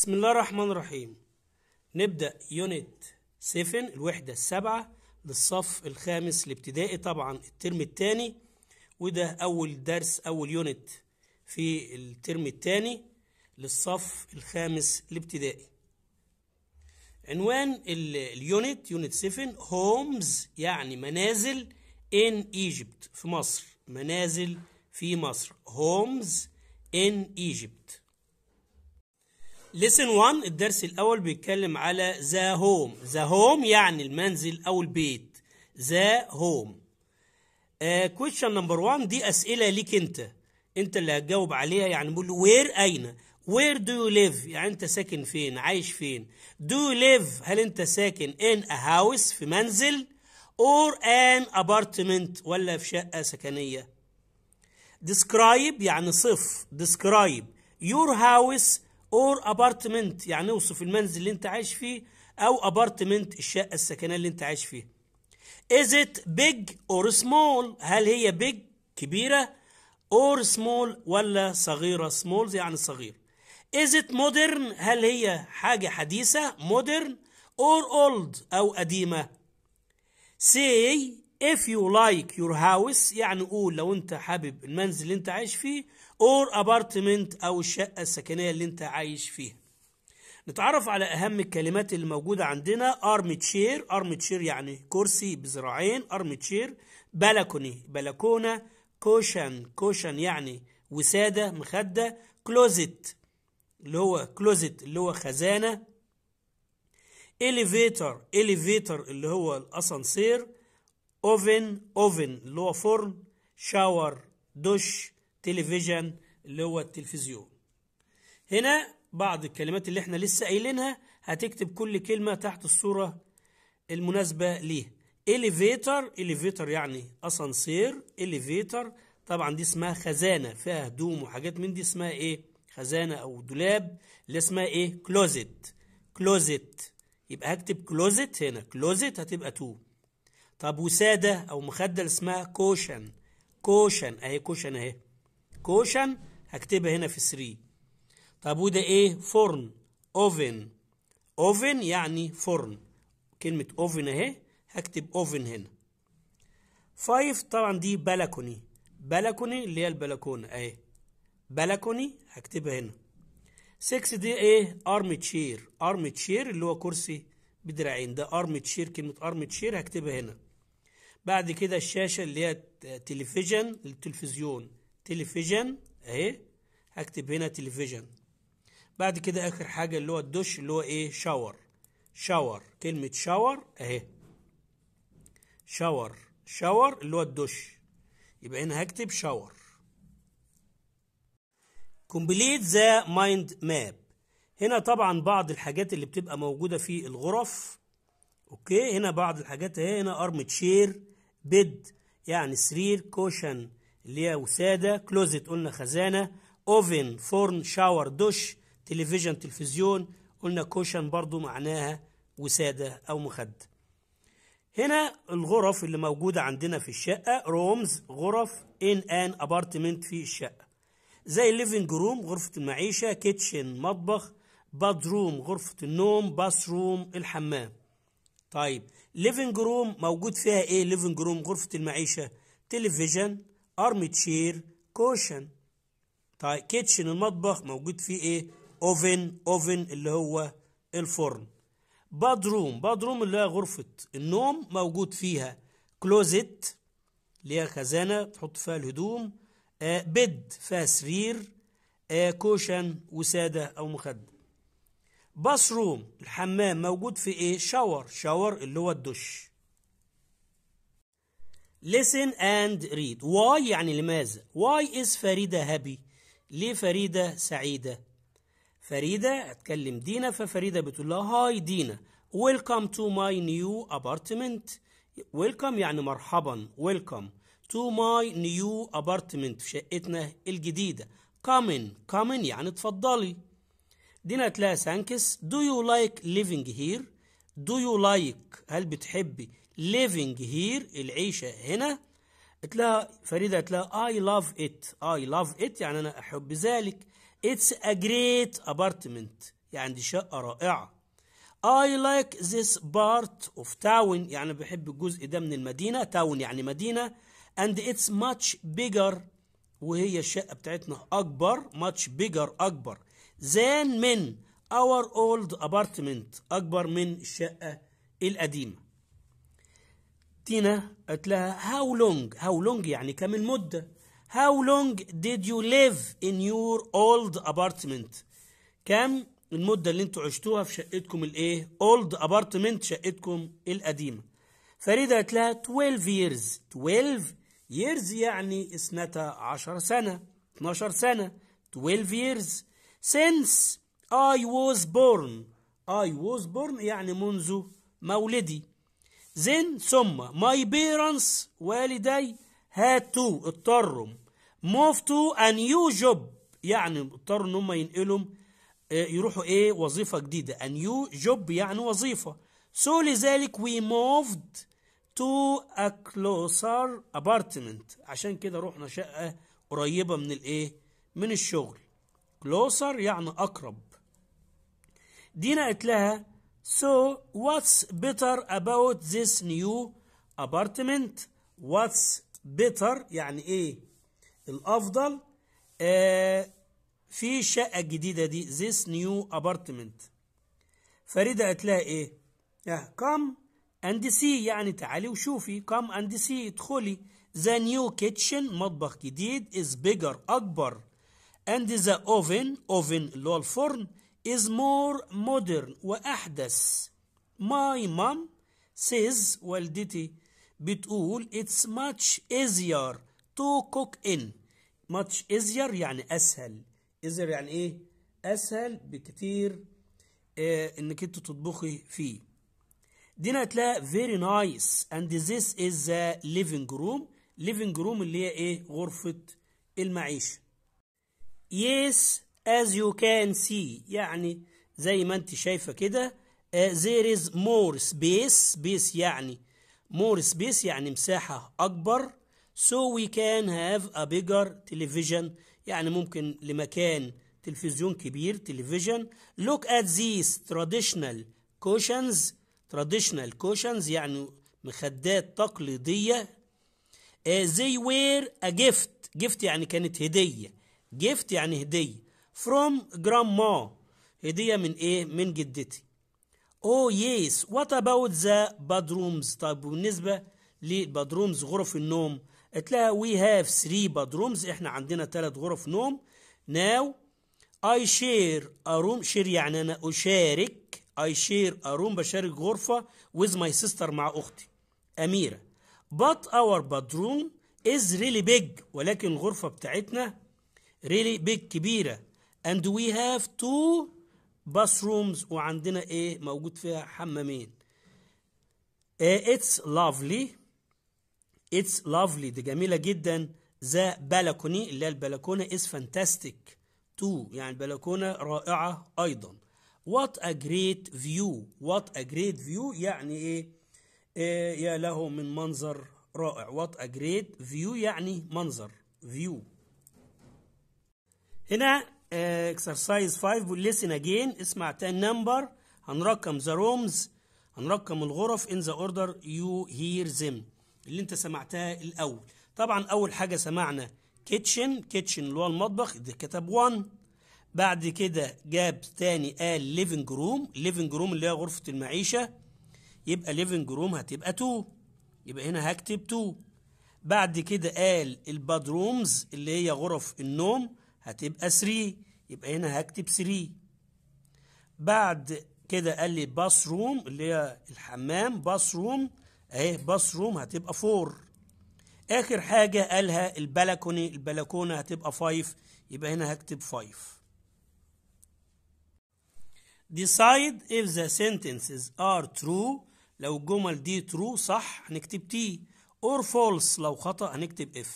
بسم الله الرحمن الرحيم نبدأ يونت 7 الوحدة السابعة للصف الخامس الابتدائي طبعا الترم الثاني وده أول درس أول يونت في الترم الثاني للصف الخامس الابتدائي عنوان اليونت يونت 7 هومز يعني منازل ان ايجيبت في مصر منازل في مصر هومز ان ايجيبت ليسن 1 الدرس الاول بيتكلم على ذا هوم ذا هوم يعني المنزل او البيت ذا هوم كويشن نمبر 1 دي اسئله ليك انت انت اللي هتجاوب عليها يعني بقول وير اين وير دو يو ليف يعني انت ساكن فين عايش فين دو يو ليف هل انت ساكن ان ا هاوس في منزل اور ان ابارتمنت ولا في شقه سكنيه ديسكرايب يعني صف ديسكرايب يور هاوس اور ابارتمنت يعني اوصف المنزل اللي انت عايش فيه او ابارتمنت الشقه السكنيه اللي انت عايش فيها از ات بيج اور سمول هل هي بيج كبيره اور سمول ولا صغيره سمول يعني صغير از ات مودرن هل هي حاجه حديثه مودرن اور اولد او قديمه سي if you like your house يعني قول لو انت حابب المنزل اللي انت عايش فيه or apartment او الشقة السكنية اللي انت عايش فيها نتعرف على اهم الكلمات اللي موجودة عندنا armchair armchair يعني كرسي بذراعين armchair chair بلكوني بلكونة كوشن كوشن يعني وسادة مخدة كلوزت اللي هو كلوزت اللي هو خزانة elevator elevator اللي هو الاسانسير اوفن اوفن اللي هو فرن شاور دش تلفزيون اللي هو التلفزيون هنا بعض الكلمات اللي احنا لسه قايلينها هتكتب كل كلمة تحت الصورة المناسبة ليه اليفيتر اليفيتر يعني اسانسير اليفيتر طبعا دي اسمها خزانة فيها هدوم وحاجات من دي اسمها ايه خزانة او دولاب اللي اسمها ايه كلوزت كلوزت يبقى هكتب كلوزت هنا كلوزت هتبقى تو طب وسادة أو مخدل اسمها كوشن كوشن أهي كوشن أهي كوشن هكتبها هنا في 3 طب وده إيه فرن أوفن أوفن يعني فرن كلمة أوفن أهي هكتب أوفن هنا فايف طبعا دي بلكوني بلكوني اللي هي البلكونة أهي بلكوني هكتبها هنا 6 دي ايه ارمي تشير ارمي تشير اللي هو كرسي بدراعين ده ارمي تشير كلمه ارمي تشير هكتبها هنا بعد كده الشاشة اللي هي تلفزيون التلفزيون تلفزيون اهي هكتب هنا تلفزيون بعد كده اخر حاجة اللي هو الدش اللي هو ايه شاور شاور كلمة شاور اهي شاور شاور اللي هو الدش يبقى هنا هكتب شاور كومبليت ذا مايند ماب هنا طبعا بعض الحاجات اللي بتبقى موجودة في الغرف اوكي هنا بعض الحاجات اهي هنا ارم تشير بيد يعني سرير كوشن اللي هي وساده كلوزت قلنا خزانه اوفن فرن شاور دش تلفزيون تلفزيون قلنا كوشن برضو معناها وساده او مخده هنا الغرف اللي موجودة عندنا في الشقة رومز غرف ان ان ابارتمنت في الشقة زي الليفنج روم غرفة المعيشة كيتشن مطبخ بادروم غرفة النوم باس روم الحمام طيب ليفنج روم موجود فيها ايه ليفنج روم غرفه المعيشه تلفزيون ارمي تشير كوشن طيب كيتشن المطبخ موجود فيه ايه اوفن اوفن اللي هو الفرن بادروم بادروم اللي هي غرفه النوم موجود فيها كلوزت اللي هي خزانه تحط فيها الهدوم آه بيد فيها سرير آه كوشن وساده او مخده باث روم الحمام موجود في ايه شاور شاور اللي هو الدش listen and read why يعني لماذا why is فريدة happy ليه فريدة سعيدة فريدة هتكلم دينا ففريدة بتقول لها هاي دينا welcome to my new apartment welcome يعني مرحبا welcome to my new apartment في شقتنا الجديدة come in come in يعني اتفضلي دينا تلا سانكس دو يو لايك ليفينج هير دو يو لايك هل بتحبي ليفينج هير العيشة هنا تلا فريدة تلا اي لاف ات اي لاف ات يعني أنا أحب ذلك اتس ا جريت ابارتمنت يعني دي شقة رائعة I like this part of town يعني بحب الجزء ده من المدينة تاون يعني مدينة and it's much bigger وهي الشقة بتاعتنا أكبر much bigger أكبر than من our old apartment أكبر من الشقة القديمة تينا قالت لها how long how long يعني كم المدة how long did you live in your old apartment كم المدة اللي انتوا عشتوها في شقتكم الايه old ابارتمنت شقتكم القديمة فريدة قالت لها 12 years 12 years يعني اثنتا 10 سنة 12 سنة 12 years since I was born I was born يعني منذ مولدي then ثم my parents والدي had to اضطروا move to a new job يعني اضطروا ان هم ينقلوا آه، يروحوا ايه وظيفة جديدة a new job يعني وظيفة so لذلك we moved to a closer apartment عشان كده رحنا شقة قريبة من الايه من الشغل closer يعني أقرب دينا قلت لها so what's better about this new apartment what's better يعني ايه الافضل آه في الشقه الجديده دي this new apartment فريده قالت لها ايه آه come and see يعني تعالي وشوفي come and see ادخلي the new kitchen مطبخ جديد is bigger اكبر and the oven oven اللي هو الفرن is more modern وأحدث my mom says والدتي بتقول it's much easier to cook in much easier يعني أسهل easier يعني إيه أسهل بكتير آه إنك أنت تطبخي فيه دينا هتلاقي very nice and this is the living room living room اللي هي إيه غرفة المعيشة Yes as you can see يعني زي ما انت شايفة كده uh, there is more space space يعني more space يعني مساحة أكبر so we can have a bigger television يعني ممكن لمكان تلفزيون كبير تلفزيون look at these traditional cushions traditional cushions يعني مخدات تقليدية uh, they were a gift gift يعني كانت هدية جيفت يعني هدية from grandma هدية من ايه من جدتي oh yes what about the bedrooms طيب بالنسبة للبدرومز غرف النوم هتلاقي we have three bedrooms احنا عندنا ثلاث غرف نوم now I share a room share يعني أنا أشارك I share a room بشارك غرفة with my sister مع أختي أميرة but our bedroom is really big ولكن الغرفة بتاعتنا really big كبيرة and we have two bathrooms وعندنا ايه موجود فيها حمامين it's lovely it's lovely دي جميلة جدا the balcony اللي هي البلكونة is fantastic too يعني البلكونة رائعة أيضا what a great view what a great view يعني إيه, إيه يا له من منظر رائع what a great view يعني منظر view هنا اكسرسايز 5 بيقول ليسن اجين اسمع تاني نمبر هنرقم ذا رومز هنرقم الغرف ان ذا اوردر يو هير زم اللي انت سمعتها الاول طبعا اول حاجه سمعنا كيتشن كيتشن اللي هو المطبخ ده كتب 1 بعد كده جاب تاني قال ليفنج روم ليفنج روم اللي هي غرفه المعيشه يبقى ليفنج روم هتبقى 2 يبقى هنا هكتب 2 بعد كده قال آه، البادرومز اللي هي غرف النوم هتبقى 3 يبقى هنا هكتب 3 بعد كده قال لي باث روم اللي هي الحمام باث روم اهي باث روم هتبقى 4 اخر حاجه قالها البلكوني البلكونه هتبقى 5 يبقى هنا هكتب 5 decide if the sentences are true لو الجمل دي true صح هنكتب T or false لو خطأ هنكتب F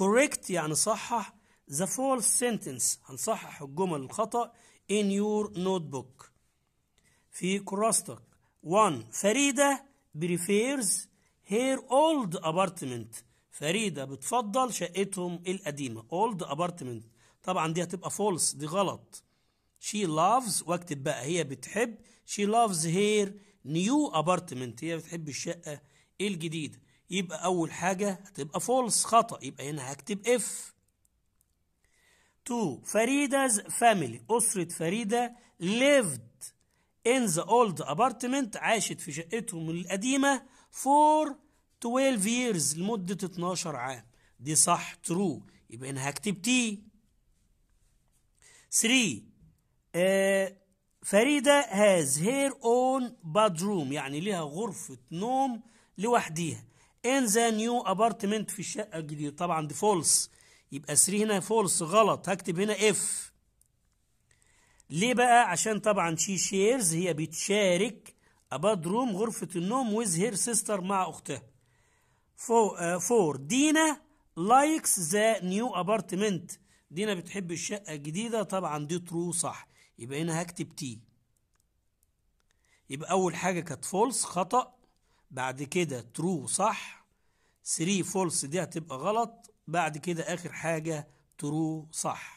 correct يعني صحح the false sentence هنصحح الجمل الخطأ in your notebook في كراستك 1 فريدة prefers her old apartment فريدة بتفضل شقتهم القديمة old apartment طبعا دي هتبقى false دي غلط she loves واكتب بقى هي بتحب she loves her new apartment هي بتحب الشقة الجديدة يبقى أول حاجة هتبقى false خطأ يبقى هنا هكتب اف to Farida's family أسرة فريدة lived in the old apartment عاشت في شقتهم القديمة for 12 years لمدة 12 عام دي صح true يبقى أنا هكتب تي 3 آه، فريدة has her own bedroom يعني ليها غرفة نوم لوحديها in the new apartment في الشقة الجديدة طبعا دي false يبقى 3 هنا فولس غلط هكتب هنا اف ليه بقى عشان طبعا شي شيرز هي بتشارك أباد روم غرفة النوم ويز هير سيستر مع أختها فور, فور آه، دينا لايكس ذا نيو أبارتمنت دينا بتحب الشقة الجديدة طبعا دي ترو صح يبقى هنا هكتب تي يبقى أول حاجة كانت فولس خطأ بعد كده ترو صح 3 فولس دي هتبقى غلط بعد كده آخر حاجة ترو صح